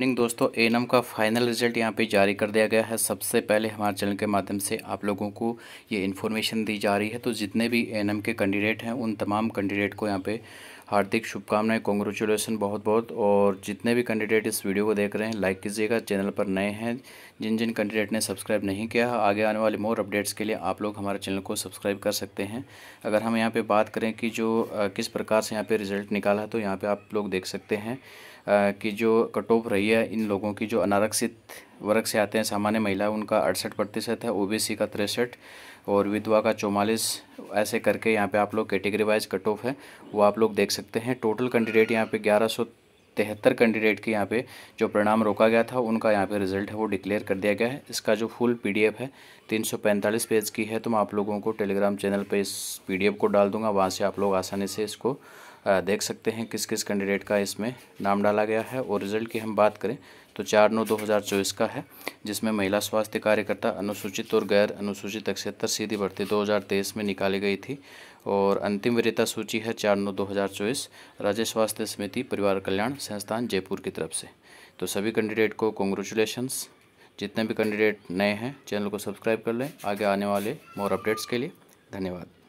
morning दोस्तों annum का final result यहाँ पे जारी कर दिया गया है सबसे पहले हमारे चैनल के माध्यम से आप लोगों को ये इन्फॉर्मेशन दी जा रही है तो जितने भी एनम के कैंडिडेट हैं उन तमाम कैंडिडेट को यहाँ पे हार्दिक शुभकामनाएं कॉन्ग्रेचुलेसन बहुत बहुत और जितने भी कैंडिडेट इस वीडियो को देख रहे हैं लाइक कीजिएगा चैनल पर नए हैं जिन जिन कैंडिडेट ने सब्सक्राइब नहीं किया आगे आने वाले मोर अपडेट्स के लिए आप लोग हमारे चैनल को सब्सक्राइब कर सकते हैं अगर हम यहाँ पर बात करें कि जो किस प्रकार से यहाँ पर रिज़ल्ट निकाला तो यहाँ पर आप लोग देख सकते हैं कि जो कट ऑफ रही है इन लोगों की जो अनारक्षित वर्ग से आते हैं सामान्य महिला उनका अड़सठ प्रतिशत है ओबीसी का तिरसठ और विधवा का चौवालीस ऐसे करके यहाँ पे आप लोग कैटेगरी वाइज कट ऑफ है वो आप लोग देख सकते हैं टोटल कैंडिडेट यहाँ पे ग्यारह सौ तिहत्तर कैंडिडेट के यहाँ पे जो परिणाम रोका गया था उनका यहाँ पे रिजल्ट है वो डिक्लेयर कर दिया गया है इसका जो फुल पीडीएफ है 345 पेज की है तो मैं आप लोगों को टेलीग्राम चैनल पे इस पीडीएफ को डाल दूंगा वहाँ से आप लोग आसानी से इसको देख सकते हैं किस किस कैंडिडेट का इसमें नाम डाला गया है और रिजल्ट की हम बात करें तो चार नौ दो हज़ार चौबीस का है जिसमें महिला स्वास्थ्य कार्यकर्ता अनुसूचित और गैर अनुसूचित अक्षहत्तर सीधी भर्ती दो हज़ार तेईस में निकाली गई थी और अंतिम वरीयता सूची है चार नौ दो हज़ार चौबीस राज्य स्वास्थ्य समिति परिवार कल्याण संस्थान जयपुर की तरफ से तो सभी कैंडिडेट को कॉन्ग्रेचुलेशंस जितने भी कैंडिडेट नए हैं चैनल को सब्सक्राइब कर लें आगे आने वाले मोर अपडेट्स के लिए धन्यवाद